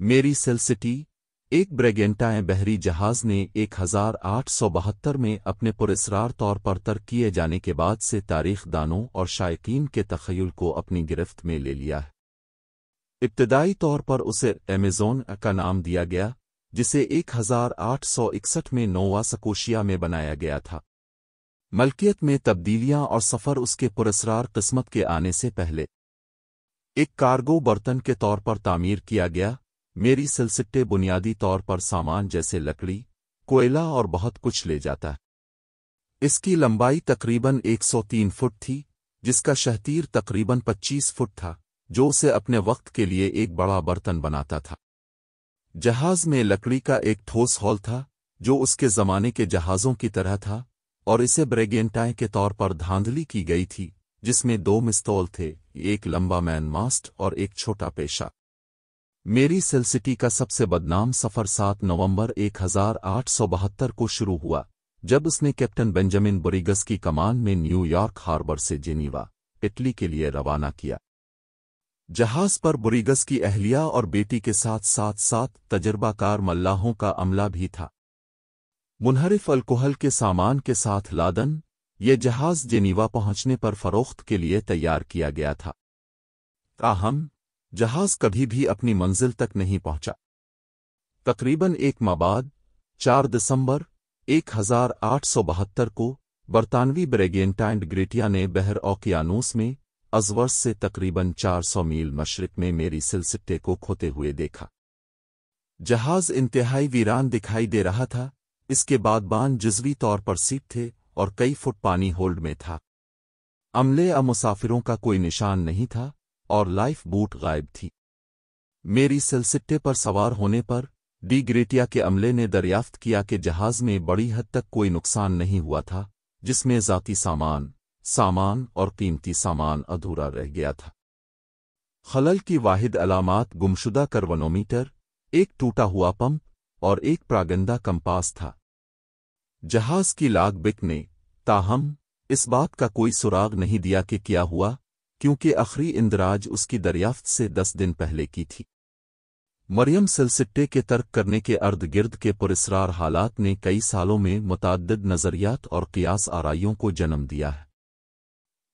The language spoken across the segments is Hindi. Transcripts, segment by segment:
मेरी सेलसिटी एक ब्रेगेंटाए बहरी जहाज ने 1872 में अपने पुरस्रार तौर पर तर्क किए जाने के बाद से तारीख दानों और शायकीन के तखयल को अपनी गिरफ्त में ले लिया है इब्तदाई तौर पर उसे एमेजोन का नाम दिया गया जिसे 1861 में नोवा सकोशिया में बनाया गया था मलकियत में तब्दीलियां और सफ़र उसके पुरस्रार किस्मत के आने से पहले एक कार्गो बर्तन के तौर पर तामीर किया गया मेरी सिलसिट्टे बुनियादी तौर पर सामान जैसे लकड़ी कोयला और बहुत कुछ ले जाता है इसकी लंबाई तकरीबन 103 फुट थी जिसका शहतीर तकरीबन 25 फुट था जो उसे अपने वक्त के लिए एक बड़ा बर्तन बनाता था जहाज में लकड़ी का एक ठोस हॉल था जो उसके जमाने के जहाज़ों की तरह था और इसे ब्रेगेंटाए के तौर पर धांधली की गई थी जिसमें दो मिस्तौल थे एक लंबा मैन मास्ट और एक छोटा पेशा मेरी सेलसिटी का सबसे बदनाम सफर 7 नवंबर 1872 को शुरू हुआ जब उसने कैप्टन बेंजामिन बोरिगस की कमान में न्यूयॉर्क हार्बर से जेनीवा इटली के लिए रवाना किया जहाज पर बुरीगस की अहलिया और बेटी के साथ साथ साथ तजर्बाकार मल्लाहों का अमला भी था मुनहरिफ अल्कोहल के सामान के साथ लादन ये जहाज जेनीवा पहुंचने पर फरोख्त के लिए तैयार किया गया था ताहम जहाज कभी भी अपनी मंजिल तक नहीं पहुंचा तकरीबन एक माह बाद चार दिसंबर एक को बरतानवी ब्रेगेंटाइन ग्रेटिया ने बहर ओकियानूस में अजवर्स से तकरीबन 400 मील मशरक में मेरी सिलसिट्टे को खोते हुए देखा जहाज इंतहाई वीरान दिखाई दे रहा था इसके बाद बान जज्वी तौर पर सीप थे और कई फुट पानी होल्ड में था अमले अ मुसाफिरों का कोई निशान नहीं था और लाइफ बूट गायब थी मेरी सिलसिट्टे पर सवार होने पर डी ग्रेटिया के अमले ने दरियाफ्त किया कि जहाज में बड़ी हद तक कोई नुकसान नहीं हुआ था जिसमें जाती सामान सामान और कीमती सामान अधूरा रह गया था खलल की वाहिद अलामत गुमशुदा करवनोमीटर एक टूटा हुआ पंप और एक प्रागंदा कंपास था जहाज की लाग बिक ने ताहम इस बात का कोई सुराग नहीं दिया कि क्या हुआ क्योंकि अखरी इंदराज उसकी दरियाफ्त से दस दिन पहले की थी मरियम सिलसिट्टे के तर्क करने के अर्द गिर्द के पुरस्रार हालात ने कई सालों में मुतद नज़रियात और कियास आरइयों को जन्म दिया है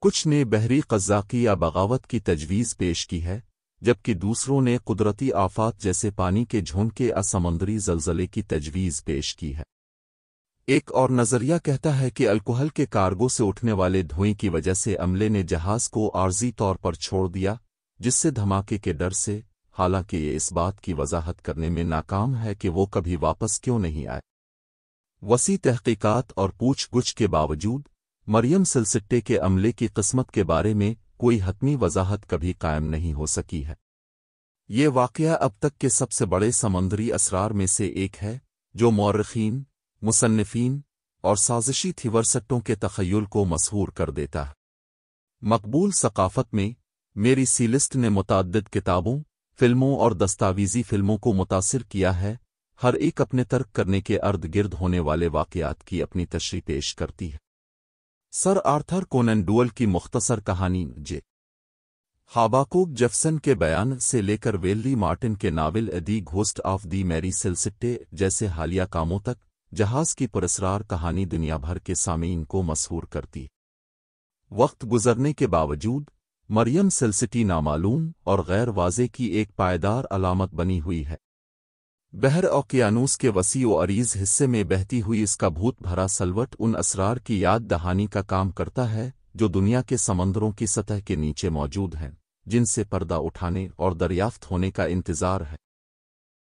कुछ ने बहरी कज़ाकी या बगावत की तजवीज़ पेश की है जबकि दूसरों ने कुदरती आफात जैसे पानी के झोंके या समंदरी जलजले की तजवीज़ पेश की है एक और नज़रिया कहता है कि अल्कोहल के कार्गो से उठने वाले धुएं की वजह से अमले ने जहाज को आर्जी तौर पर छोड़ दिया जिससे धमाके के डर से हालांकि ये इस बात की वजाहत करने में नाकाम है कि वो कभी वापस क्यों नहीं आए वसी तहकीकात और पूछ गुछ के बावजूद मरियम सिलसिट्टे के अमले की किस्मत के बारे में कोई हतमी वजाहत कभी कायम नहीं हो सकी है ये वाक़ अब तक के सबसे बड़े समंदरी असरार में से एक है जो मौरखीन मुसन्फ़ीन और साजिशी थिवरसट्टों के तखयल को मशहूर कर देता है मकबूल सकाफ़त में मेरी सीलिस्ट ने मुतद किताबों फिल्मों और दस्तावीजी फिल्मों को मुतासर किया है हर एक अपने तर्क करने के अर्द गिर्द होने वाले वाकयात की अपनी तशरी पेश करती है सर आर्थर कोनन डुअल की मुख्तसर कहानी जे हाबाकोक जेफसन के बयान से लेकर वेल्ली मार्टिन के novel the Ghost of the Mary Celeste जैसे हालिया कामों तक जहाज की पुरस्रार कहानी दुनिया भर के सामीन को मशहूर करती वक्त गुजरने के बावजूद मरियम सिलसिटी नामालूम और गैर वाजे की एक पायदार अलामत बनी हुई है बहर ओकियानूस के वसी व अरीज हिस्से में बहती हुई इसका भूत भरा सलवट उन असरार की याद दहानी का काम करता है जो दुनिया के समंदरों की सतह के नीचे मौजूद हैं जिनसे पर्दा उठाने और दरियाफ्त होने का इंतजार है